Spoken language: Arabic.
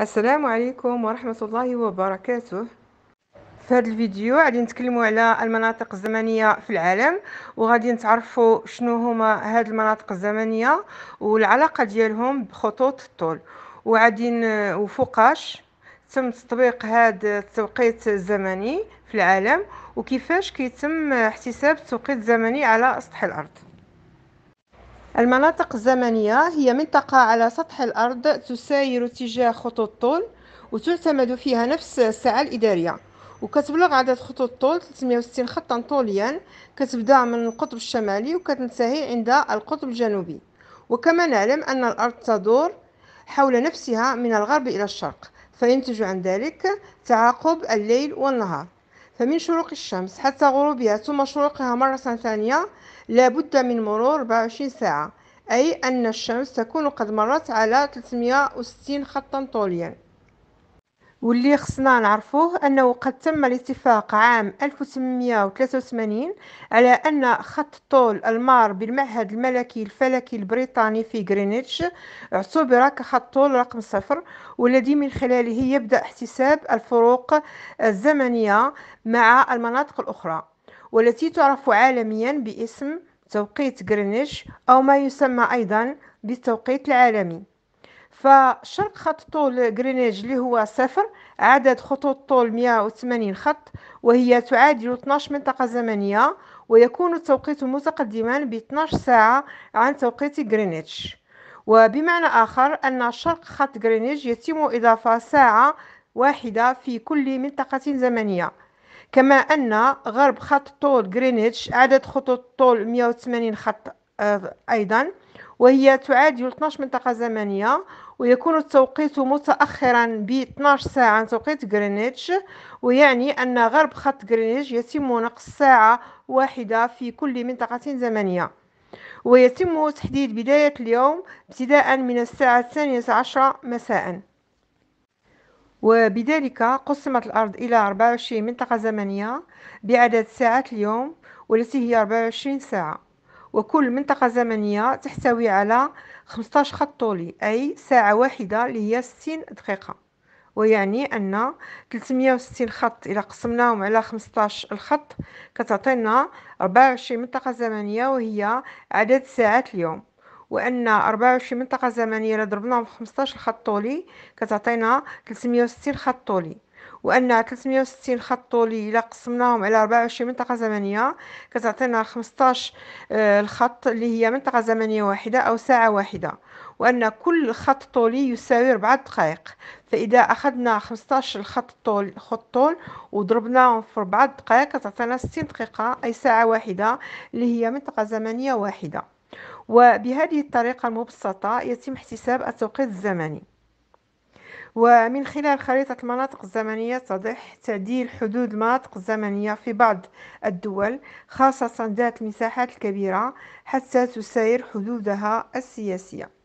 السلام عليكم ورحمة الله وبركاته في هذا الفيديو غادي نتكلموا على المناطق الزمنيه في العالم وغادي نتعرفوا شنو هما هاد المناطق الزمنيه والعلاقه ديالهم بخطوط الطول وغادي وفوقاش تم تطبيق هاد التوقيت الزمني في العالم وكيفاش كيتم احتساب التوقيت الزمني على سطح الارض المناطق الزمنية هي منطقة على سطح الأرض تساير اتجاه خطوط الطول وتعتمد فيها نفس الساعة الإدارية وكتبلغ عدد خطوط الطول 360 خطا طوليا كتبدا من القطب الشمالي وكتنتهي عند القطب الجنوبي وكما نعلم أن الأرض تدور حول نفسها من الغرب إلى الشرق فينتج عن ذلك تعاقب الليل والنهار فمن شروق الشمس حتى غروبها ثم شروقها مرة ثانية لابد من مرور 24 ساعة أي أن الشمس تكون قد مرت على 360 خطا طوليا واللي خصنا نعرفوه أنه قد تم الاتفاق عام 1883 على أن خط الطول المار بالمعهد الملكي الفلكي البريطاني في غرينتش اعتبر كخط طول رقم صفر والذي من خلاله يبدأ احتساب الفروق الزمنية مع المناطق الأخرى والتي تعرف عالميا باسم توقيت غرينتش أو ما يسمى أيضا بالتوقيت العالمي فشرق خط طول غرينيج اللي هو صفر عدد خطوط طول 180 خط وهي تعادل 12 منطقة زمنية ويكون التوقيت متقدما ب 12 ساعة عن توقيت غرينتش وبمعنى آخر أن شرق خط غرينتش يتم إضافة ساعة واحدة في كل منطقة زمنية كما أن غرب خط طول غرينتش عدد خطوط طول 180 خط آه، أيضا وهي تعادل 12 منطقة زمنية ويكون التوقيت متأخرا ب 12 ساعة عن توقيت غرينتش ويعني أن غرب خط غرينتش يتم نقص ساعة واحدة في كل منطقة زمنية ويتم تحديد بداية اليوم ابتداء من الساعة الثانية عشرة مساء وبذلك قسمت الأرض إلى 24 منطقة زمنية بعدد ساعات اليوم والتي هي 24 ساعة وكل منطقة زمنية تحتوي على 15 خط طولي أي ساعة واحدة اللي هي 60 دقيقة ويعني أن 360 خط إذا قسمناهم على 15 الخط كتعطينا 24 منطقة زمنية وهي عدد ساعات اليوم وأن 24 منطقة زمنية لضربناهم 15 خط طولي كتعطينا 360 خط طولي وان 360 خط طولي لا قسمناهم على 24 منطقة زمنية كتعطينا 15 آه، الخط اللي هي منطقة زمنية واحدة أو ساعة واحدة وأن كل خط طولي يساوي 4 دقائق فإذا أخذنا 15 الخط طول خط طول وضربناهم في 4 دقائق كتعطينا 60 دقيقة أي ساعة واحدة اللي هي منطقة زمنية واحدة وبهذه الطريقة المبسطة يتم احتساب التوقيت الزمني ومن خلال خريطة المناطق الزمنية تضح تعديل حدود المناطق الزمنية في بعض الدول خاصة ذات المساحات الكبيرة حتى تساير حدودها السياسية